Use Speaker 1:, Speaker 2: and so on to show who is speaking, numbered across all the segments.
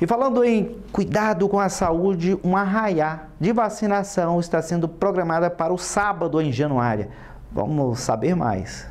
Speaker 1: E falando em cuidado com a saúde, um arraiá de vacinação está sendo programada para o sábado em Januária. Vamos saber mais.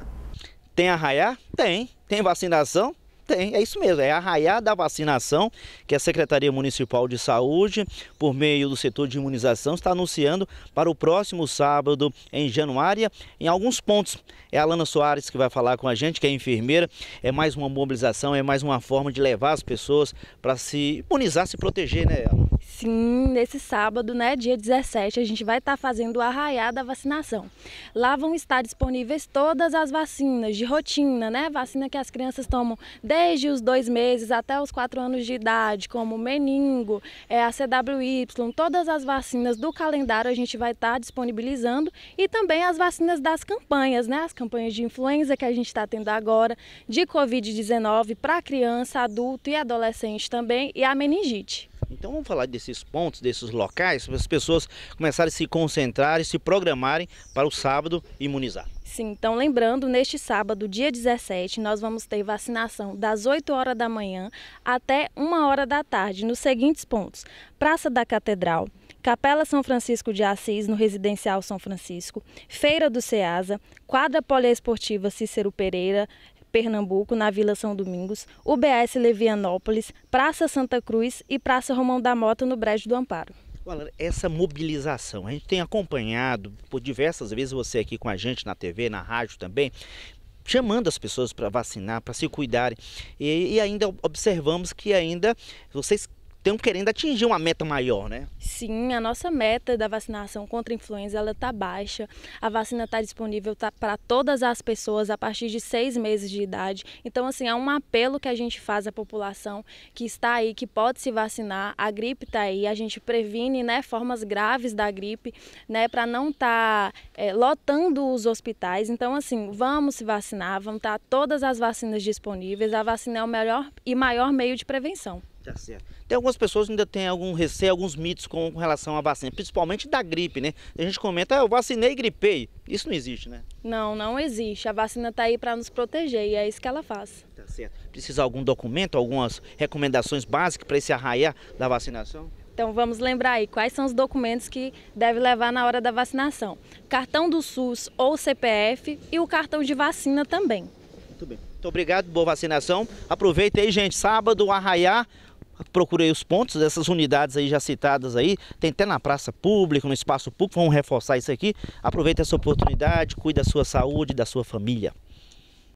Speaker 1: Tem arraiá? Tem. Tem vacinação? Tem, é isso mesmo. É a raia da vacinação que a Secretaria Municipal de Saúde, por meio do setor de imunização, está anunciando para o próximo sábado, em Januária, em alguns pontos. É a Alana Soares que vai falar com a gente, que é enfermeira. É mais uma mobilização, é mais uma forma de levar as pessoas para se imunizar, se proteger, né, Alana?
Speaker 2: Sim, nesse sábado, né, dia 17, a gente vai estar tá fazendo o arraiá da vacinação. Lá vão estar disponíveis todas as vacinas de rotina, né? Vacina que as crianças tomam desde os dois meses até os quatro anos de idade, como meningo, é, a CWY, todas as vacinas do calendário a gente vai estar tá disponibilizando e também as vacinas das campanhas, né? As campanhas de influenza que a gente está tendo agora, de Covid-19 para criança, adulto e adolescente também e a meningite.
Speaker 1: Então vamos falar desses pontos, desses locais, para as pessoas começarem a se concentrar e se programarem para o sábado imunizar.
Speaker 2: Sim, então lembrando, neste sábado, dia 17, nós vamos ter vacinação das 8 horas da manhã até 1 hora da tarde, nos seguintes pontos: Praça da Catedral, Capela São Francisco de Assis, no Residencial São Francisco, Feira do Ceasa, Quadra Poliesportiva Cícero Pereira, Pernambuco, na Vila São Domingos, UBS Levianópolis, Praça Santa Cruz e Praça Romão da Mota, no Brejo do Amparo.
Speaker 1: Essa mobilização, a gente tem acompanhado por diversas vezes você aqui com a gente na TV, na rádio também, chamando as pessoas para vacinar, para se cuidarem. E, e, ainda observamos que ainda vocês estão querendo atingir uma meta maior, né?
Speaker 2: Sim, a nossa meta da vacinação contra a influenza ela está baixa. A vacina está disponível tá para todas as pessoas a partir de seis meses de idade. Então, assim, é um apelo que a gente faz à população que está aí, que pode se vacinar. A gripe está aí, a gente previne né, formas graves da gripe, né, para não estar tá, é, lotando os hospitais. Então, assim, vamos se vacinar, vão estar tá todas as vacinas disponíveis. A vacina é o melhor e maior meio de prevenção.
Speaker 1: Tá certo. Tem algumas pessoas que ainda têm algum receio, alguns mitos com, com relação à vacina, principalmente da gripe, né? A gente comenta, ah, eu vacinei e gripei. Isso não existe, né?
Speaker 2: Não, não existe. A vacina está aí para nos proteger e é isso que ela faz. Tá
Speaker 1: certo. Precisa algum documento, algumas recomendações básicas para esse arraiar da vacinação?
Speaker 2: Então vamos lembrar aí quais são os documentos que deve levar na hora da vacinação. Cartão do SUS ou CPF e o cartão de vacina também. Muito
Speaker 1: bem. Muito obrigado, boa vacinação. Aproveita aí, gente. Sábado, Arraiá, procurei os pontos dessas unidades aí já citadas aí, tem até na praça pública, no espaço público, vamos reforçar isso aqui. Aproveita essa oportunidade, cuide da sua saúde, da sua família.